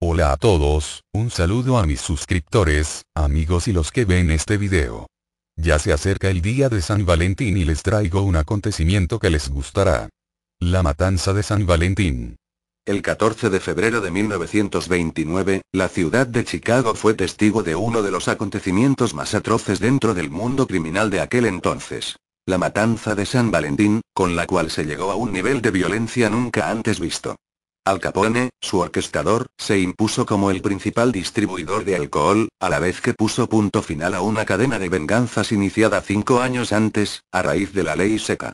Hola a todos, un saludo a mis suscriptores, amigos y los que ven este video. Ya se acerca el día de San Valentín y les traigo un acontecimiento que les gustará. La matanza de San Valentín. El 14 de febrero de 1929, la ciudad de Chicago fue testigo de uno de los acontecimientos más atroces dentro del mundo criminal de aquel entonces. La matanza de San Valentín, con la cual se llegó a un nivel de violencia nunca antes visto. Al Capone, su orquestador, se impuso como el principal distribuidor de alcohol, a la vez que puso punto final a una cadena de venganzas iniciada cinco años antes, a raíz de la ley seca.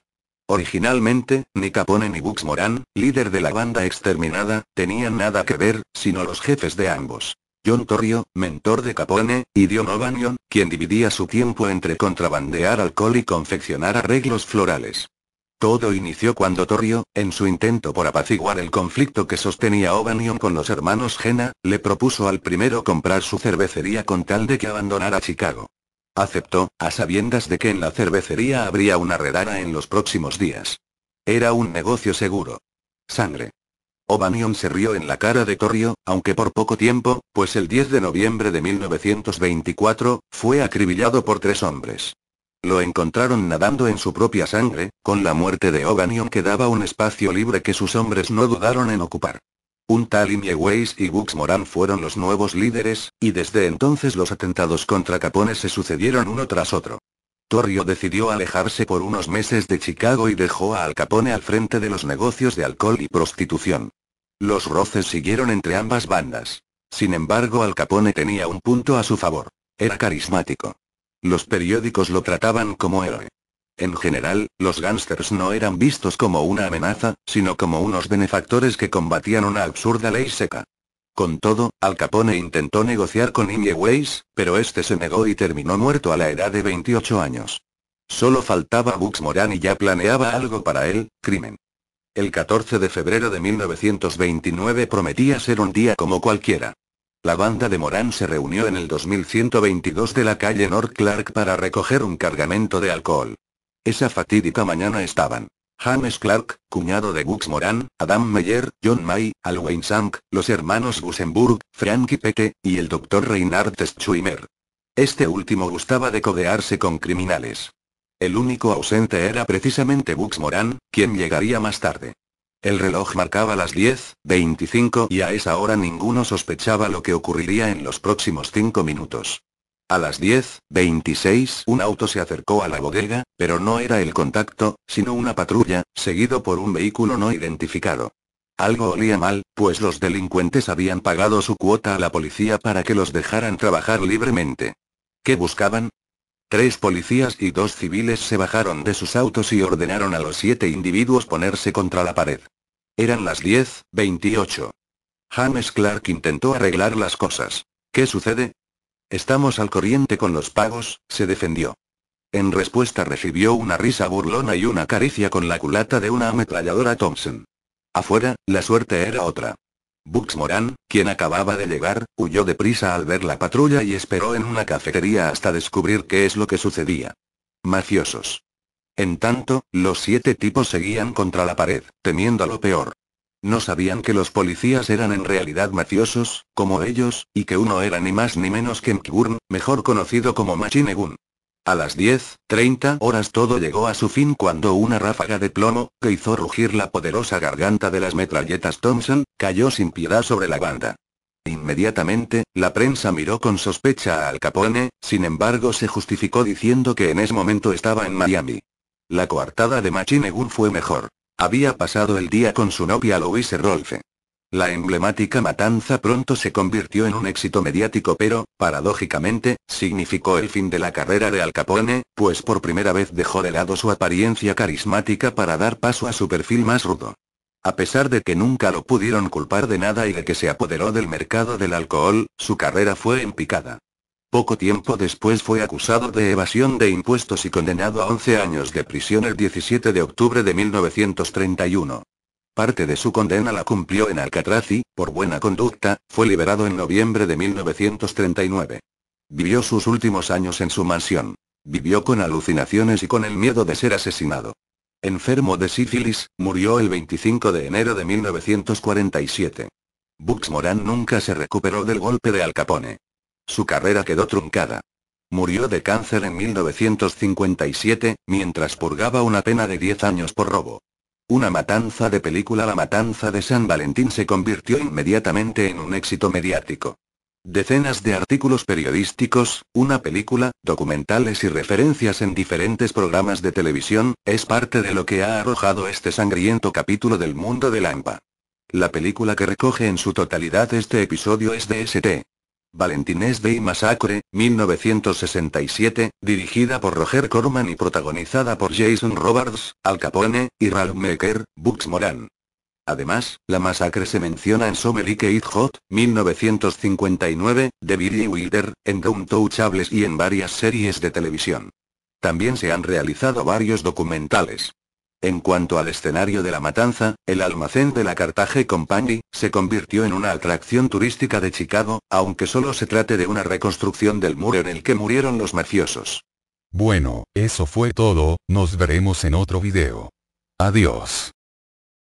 Originalmente, ni Capone ni Bux Moran, líder de la banda exterminada, tenían nada que ver, sino los jefes de ambos. John Torrio, mentor de Capone, y Dion O'Banion, quien dividía su tiempo entre contrabandear alcohol y confeccionar arreglos florales. Todo inició cuando Torrio, en su intento por apaciguar el conflicto que sostenía O'Banion con los hermanos Gena, le propuso al primero comprar su cervecería con tal de que abandonara Chicago. Aceptó, a sabiendas de que en la cervecería habría una redada en los próximos días. Era un negocio seguro. Sangre. O'Banion se rió en la cara de Torrio, aunque por poco tiempo, pues el 10 de noviembre de 1924, fue acribillado por tres hombres. Lo encontraron nadando en su propia sangre, con la muerte de Oganion quedaba un espacio libre que sus hombres no dudaron en ocupar. Un tal Weiss y Bux Moran fueron los nuevos líderes, y desde entonces los atentados contra Capone se sucedieron uno tras otro. Torrio decidió alejarse por unos meses de Chicago y dejó a Al Capone al frente de los negocios de alcohol y prostitución. Los roces siguieron entre ambas bandas. Sin embargo, Al Capone tenía un punto a su favor. Era carismático. Los periódicos lo trataban como héroe. En general, los gángsters no eran vistos como una amenaza, sino como unos benefactores que combatían una absurda ley seca. Con todo, Al Capone intentó negociar con Weiss, pero este se negó y terminó muerto a la edad de 28 años. Solo faltaba Bux Moran y ya planeaba algo para él, crimen. El 14 de febrero de 1929 prometía ser un día como cualquiera. La banda de Morán se reunió en el 2122 de la calle North Clark para recoger un cargamento de alcohol. Esa fatídica mañana estaban. James Clark, cuñado de Bux Moran, Adam Meyer, John May, Alwyn Sank, los hermanos Busenburg, Frankie Pete, y el doctor Reinhard Schuimer. Este último gustaba de codearse con criminales. El único ausente era precisamente Bux Moran, quien llegaría más tarde. El reloj marcaba las 10.25 y a esa hora ninguno sospechaba lo que ocurriría en los próximos cinco minutos. A las 10.26 un auto se acercó a la bodega, pero no era el contacto, sino una patrulla, seguido por un vehículo no identificado. Algo olía mal, pues los delincuentes habían pagado su cuota a la policía para que los dejaran trabajar libremente. ¿Qué buscaban? Tres policías y dos civiles se bajaron de sus autos y ordenaron a los siete individuos ponerse contra la pared. Eran las 10, 28. James Clark intentó arreglar las cosas. ¿Qué sucede? Estamos al corriente con los pagos, se defendió. En respuesta recibió una risa burlona y una caricia con la culata de una ametralladora Thompson. Afuera, la suerte era otra. Bux Moran, quien acababa de llegar, huyó deprisa al ver la patrulla y esperó en una cafetería hasta descubrir qué es lo que sucedía. Mafiosos. En tanto, los siete tipos seguían contra la pared, temiendo lo peor. No sabían que los policías eran en realidad mafiosos, como ellos, y que uno era ni más ni menos que Mkburn, mejor conocido como Machine Gun. A las 10, 30 horas todo llegó a su fin cuando una ráfaga de plomo, que hizo rugir la poderosa garganta de las metralletas Thompson, cayó sin piedad sobre la banda. Inmediatamente, la prensa miró con sospecha a Al Capone, sin embargo se justificó diciendo que en ese momento estaba en Miami. La coartada de Machine Gun fue mejor. Había pasado el día con su novia Louise Rolfe. La emblemática matanza pronto se convirtió en un éxito mediático pero, paradójicamente, significó el fin de la carrera de Al Capone, pues por primera vez dejó de lado su apariencia carismática para dar paso a su perfil más rudo. A pesar de que nunca lo pudieron culpar de nada y de que se apoderó del mercado del alcohol, su carrera fue empicada. Poco tiempo después fue acusado de evasión de impuestos y condenado a 11 años de prisión el 17 de octubre de 1931. Parte de su condena la cumplió en Alcatraz y, por buena conducta, fue liberado en noviembre de 1939. Vivió sus últimos años en su mansión. Vivió con alucinaciones y con el miedo de ser asesinado. Enfermo de sífilis, murió el 25 de enero de 1947. Bux Moran nunca se recuperó del golpe de Al Capone. Su carrera quedó truncada. Murió de cáncer en 1957, mientras purgaba una pena de 10 años por robo. Una matanza de película La Matanza de San Valentín se convirtió inmediatamente en un éxito mediático. Decenas de artículos periodísticos, una película, documentales y referencias en diferentes programas de televisión, es parte de lo que ha arrojado este sangriento capítulo del mundo de Lampa. La película que recoge en su totalidad este episodio es de St. Valentines Day Massacre, 1967, dirigida por Roger Corman y protagonizada por Jason Roberts, Al Capone, y Ralph Meeker, Bugs Moran. Además, la masacre se menciona en Somerike It Hot, 1959, de Billy Wilder, en Touchables y en varias series de televisión. También se han realizado varios documentales. En cuanto al escenario de la matanza, el almacén de la Cartage Company se convirtió en una atracción turística de Chicago, aunque solo se trate de una reconstrucción del muro en el que murieron los mafiosos. Bueno, eso fue todo, nos veremos en otro video. Adiós.